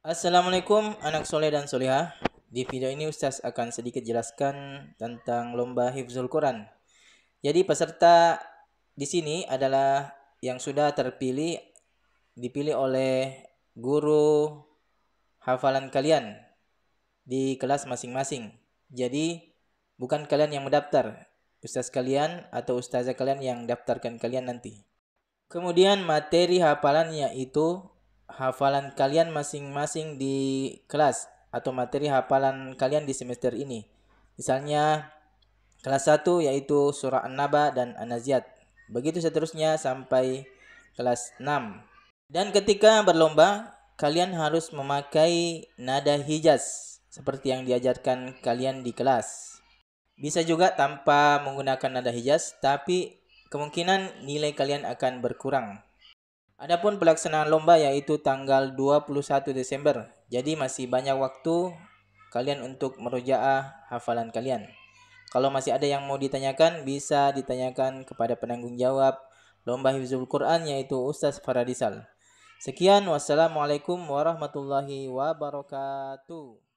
Assalamualaikum anak soleh dan soleha. Di video ini Ustaz akan sedikit jelaskan tentang lomba hifzul Quran. Jadi peserta di sini adalah yang sudah terpilih dipilih oleh guru hafalan kalian di kelas masing-masing. Jadi bukan kalian yang mendaftar, ustaz kalian atau ustazah kalian yang daftarkan kalian nanti. Kemudian materi hafalannya itu hafalan kalian masing-masing di kelas atau materi hafalan kalian di semester ini. Misalnya kelas 1 yaitu surah An-Naba dan an naziat Begitu seterusnya sampai kelas 6. Dan ketika berlomba, kalian harus memakai nada hijaz seperti yang diajarkan kalian di kelas. Bisa juga tanpa menggunakan nada hijaz, tapi kemungkinan nilai kalian akan berkurang. Adapun pelaksanaan lomba yaitu tanggal 21 Desember. Jadi masih banyak waktu kalian untuk merujaah hafalan kalian. Kalau masih ada yang mau ditanyakan bisa ditanyakan kepada penanggung jawab lomba hifzul Quran yaitu Ustaz Faradisal. Sekian wassalamualaikum warahmatullahi wabarakatuh.